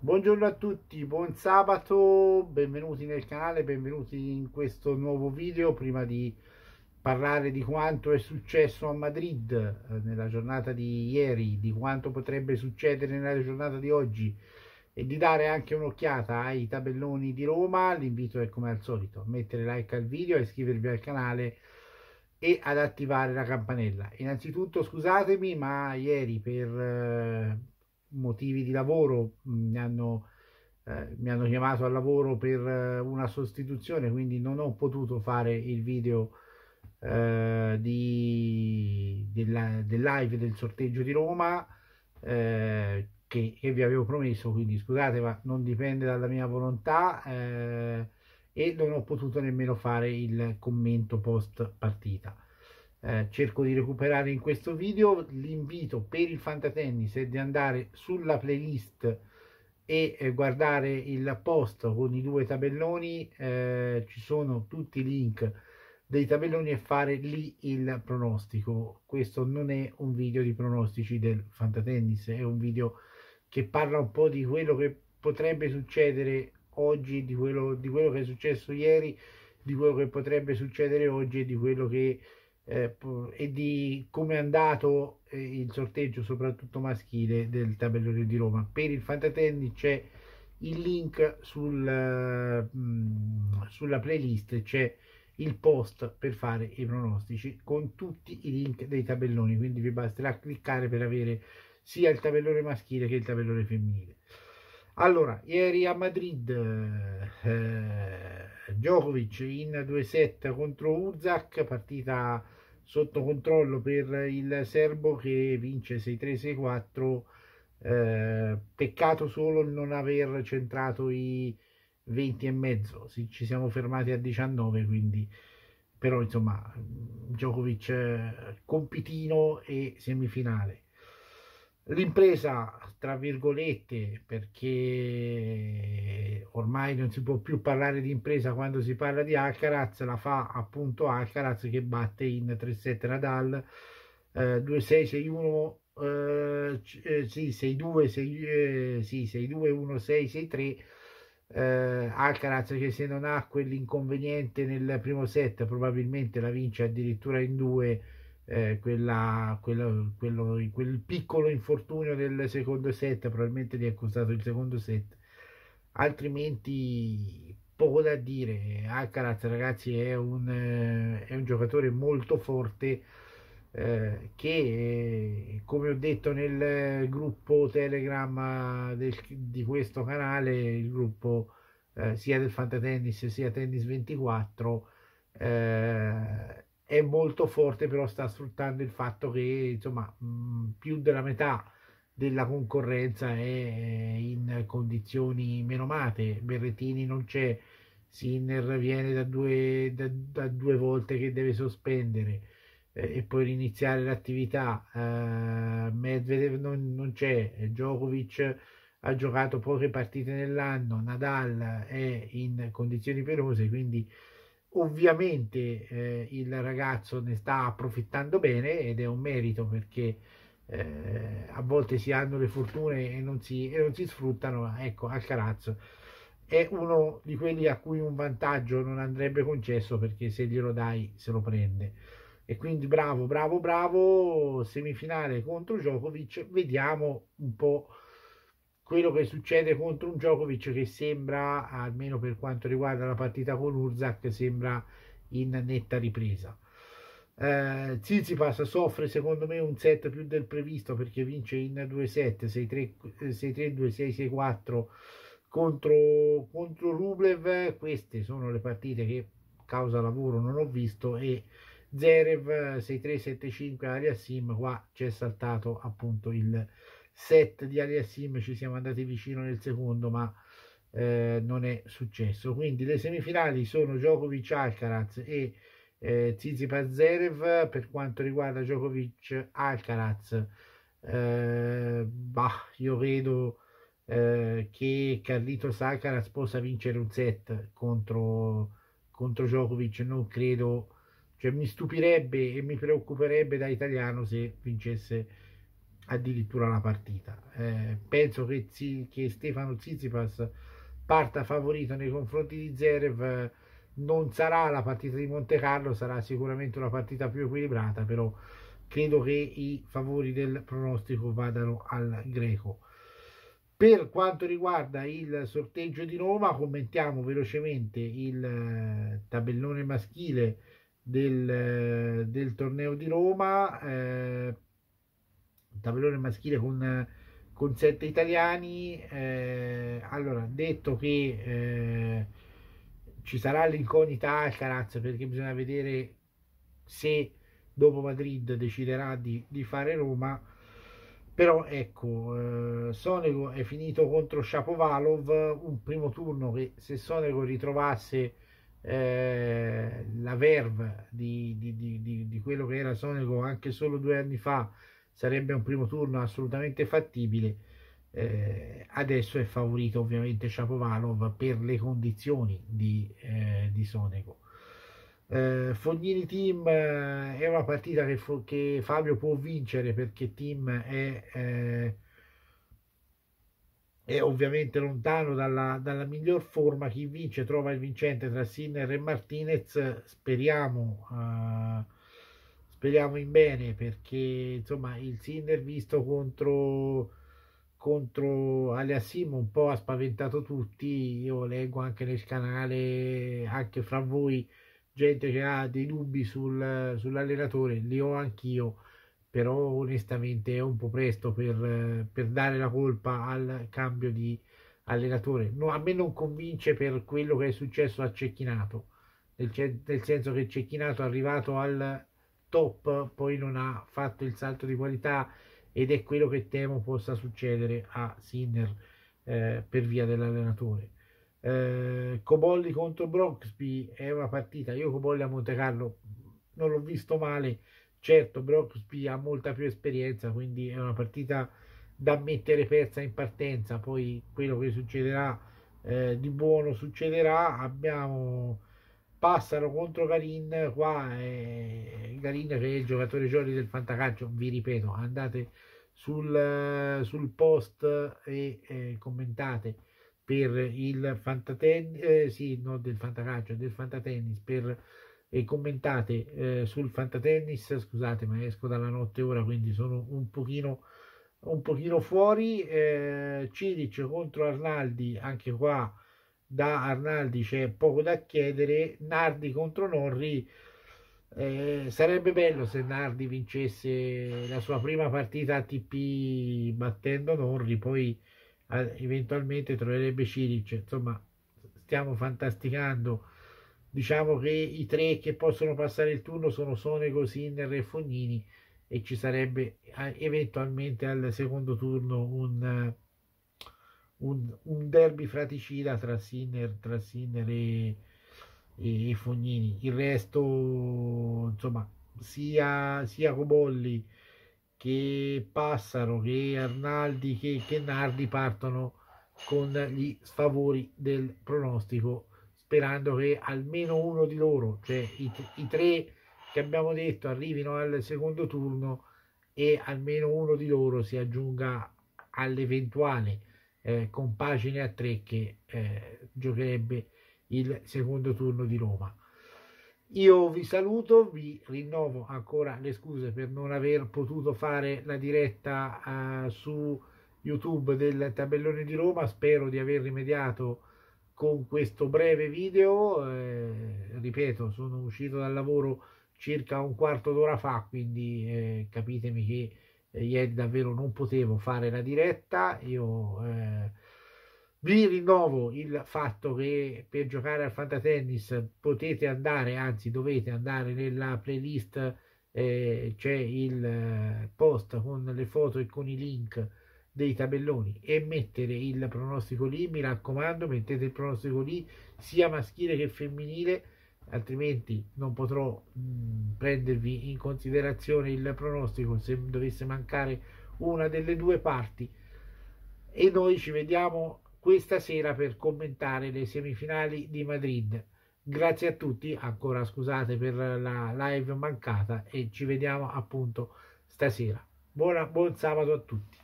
Buongiorno a tutti, buon sabato, benvenuti nel canale, benvenuti in questo nuovo video. Prima di parlare di quanto è successo a Madrid eh, nella giornata di ieri, di quanto potrebbe succedere nella giornata di oggi e di dare anche un'occhiata ai tabelloni di Roma, l'invito è come al solito mettere like al video, iscrivervi al canale e ad attivare la campanella. Innanzitutto scusatemi, ma ieri per... Eh, motivi di lavoro mm, mi hanno, eh, mi hanno chiamato al lavoro per eh, una sostituzione, quindi non ho potuto fare il video eh, di, della, del live del sorteggio di Roma eh, che, che, vi avevo promesso, quindi scusate ma non dipende dalla mia volontà eh, e non ho potuto nemmeno fare il commento post partita. Eh, cerco di recuperare in questo video l'invito per il fantatennis è di andare sulla playlist e eh, guardare il post con i due tabelloni eh, ci sono tutti i link dei tabelloni e fare lì il pronostico questo non è un video di pronostici del fantatennis è un video che parla un po' di quello che potrebbe succedere oggi di quello, di quello che è successo ieri di quello che potrebbe succedere oggi e di quello che eh, e di come è andato eh, il sorteggio soprattutto maschile del tabellone di Roma. Per il Fantatenni c'è il link sul, eh, mm, sulla playlist, c'è il post per fare i pronostici con tutti i link dei tabelloni, quindi vi basterà cliccare per avere sia il tabellone maschile che il tabellone femminile. Allora, ieri a Madrid eh, eh Djokovic in 2 set contro Uzak, partita sotto controllo per il serbo che vince 6-3, 6-4. Eh, peccato solo non aver centrato i 20 e mezzo, ci siamo fermati a 19, quindi però insomma Djokovic eh, compitino e semifinale l'impresa, tra virgolette, perché ormai non si può più parlare di impresa quando si parla di Alcaraz, la fa appunto Alcaraz che batte in 3-7 Nadal, eh, 2-6-6-1, eh, eh, sì, 6-2, 6, 2 1-6, 6-3. Eh, Alcaraz che se non ha quell'inconveniente nel primo set probabilmente la vince addirittura in due eh, quella, quella, quello, quel piccolo infortunio del secondo set probabilmente gli è costato il secondo set altrimenti poco da dire Alcaraz ragazzi è un, eh, è un giocatore molto forte eh, che eh, come ho detto nel gruppo telegram eh, del, di questo canale il gruppo sia del Fantatennis sia Tennis 24 è molto forte però sta sfruttando il fatto che insomma mm, più della metà della concorrenza è in condizioni meno mate Berrettini non c'è Sinner viene da due, da, da due volte che deve sospendere eh, e poi riniziare l'attività eh, Medvedev non, non c'è Djokovic ha giocato poche partite nell'anno Nadal è in condizioni penose quindi Ovviamente eh, il ragazzo ne sta approfittando bene ed è un merito perché eh, a volte si hanno le fortune e non si, e non si sfruttano. Ecco, Alcarazzo è uno di quelli a cui un vantaggio non andrebbe concesso perché se glielo dai se lo prende. E quindi bravo, bravo, bravo, semifinale contro Djokovic, vediamo un po' quello che succede contro un Djokovic che sembra, almeno per quanto riguarda la partita con Urzak, sembra in netta ripresa. Eh, Zizipas soffre secondo me un set più del previsto perché vince in 2 set 6-3, 2-6, 6-4 contro, contro Rublev. Queste sono le partite che causa lavoro non ho visto e Zerev 6-3 7-5 Ariasim qua c'è saltato appunto il set di Aliassim ci siamo andati vicino nel secondo ma eh, non è successo quindi le semifinali sono Djokovic Alcaraz e eh, Zizipas Zerev per quanto riguarda Djokovic Alcaraz eh, bah, io credo eh, che Carlito Alcaraz possa vincere un set contro, contro Djokovic non credo cioè mi stupirebbe e mi preoccuperebbe da italiano se vincesse addirittura la partita. Eh, penso che, che Stefano Tsitsipas parta favorito nei confronti di Zerev. Non sarà la partita di Monte Carlo, sarà sicuramente una partita più equilibrata, però credo che i favori del pronostico vadano al greco. Per quanto riguarda il sorteggio di Roma, commentiamo velocemente il eh, tabellone maschile del, eh, del torneo di Roma. Eh, tabellone maschile con, con 7 italiani. Eh, allora, detto che eh, ci sarà l'incognita Alcaraz perché bisogna vedere se dopo Madrid deciderà di, di fare Roma. Però ecco, eh, Sonego è finito contro Shapovalov, un primo turno che se Sonego ritrovasse eh, la verve di, di, di, di, quello che era Sonego anche solo due anni fa sarebbe un primo turno assolutamente fattibile. Eh, adesso è favorito ovviamente Shapovalov per le condizioni di, eh, di Sonego. Eh, Fognini Team eh, è una partita che, che, Fabio può vincere perché Team è, eh, è ovviamente lontano dalla, dalla, miglior forma. Chi vince trova il vincente tra Sinner e Martinez. Speriamo eh, speriamo in bene perché insomma il Sinner visto contro contro Aliassim un po' ha spaventato tutti io leggo anche nel canale anche fra voi gente che ha dei dubbi sul, sull'allenatore li ho anch'io però onestamente è un po' presto per, per, dare la colpa al cambio di allenatore no, a me non convince per quello che è successo a Cecchinato nel, nel senso che Cecchinato è arrivato al top, poi non ha fatto il salto di qualità ed è quello che temo possa succedere a Sinner eh, per via dell'allenatore. Eh, Cobolli contro Broxby è una partita, io Cobolli a Monte Carlo non l'ho visto male, certo Broxby ha molta più esperienza, quindi è una partita da mettere persa in partenza, poi quello che succederà eh, di buono succederà, abbiamo passano contro Garin qua eh, Garin che è il giocatore giorni del fantacaggio vi ripeto andate sul, sul post e eh, commentate per il fantatennis eh, sì non del fantacalcio del fantatennis per e commentate eh, sul fantatennis scusate ma esco dalla notte ora quindi sono un pochino un pochino fuori eh, Cilic contro Arnaldi anche qua da Arnaldi c'è poco da chiedere, Nardi contro Norri. Eh, sarebbe bello se Nardi vincesse la sua prima partita ATP battendo Norri, poi eh, eventualmente troverebbe Cilic. Insomma, stiamo fantasticando. Diciamo che i tre che possono passare il turno sono Sonego, Sinner e Fognini e ci sarebbe eh, eventualmente al secondo turno un un, un derby fraticida tra Sinner, tra Sinner e, e, Fognini. Il resto, insomma, sia, sia Cobolli che Passaro, che Arnaldi, che, che Nardi partono con gli sfavori del pronostico, sperando che almeno uno di loro, cioè i, i tre che abbiamo detto, arrivino al secondo turno e almeno uno di loro si aggiunga all'eventuale eh, con Pagine a 3 che eh, giocherebbe il secondo turno di Roma. Io vi saluto, vi rinnovo ancora le scuse per non aver potuto fare la diretta eh, su YouTube del tabellone di Roma, spero di aver rimediato con questo breve video, eh, ripeto, sono uscito dal lavoro circa un quarto d'ora fa, quindi eh, capitemi che ieri davvero non potevo fare la diretta. Io eh, vi rinnovo il fatto che per giocare al fantatennis potete andare, anzi dovete andare nella playlist, eh, c'è il eh, post con le foto e con i link dei tabelloni e mettere il pronostico lì, mi raccomando, mettete il pronostico lì sia maschile che femminile altrimenti non potrò mh, mm, prendervi in considerazione il pronostico se dovesse mancare una delle due parti e noi ci vediamo questa sera per commentare le semifinali di Madrid grazie a tutti ancora scusate per la live mancata e ci vediamo appunto stasera Buona, buon sabato a tutti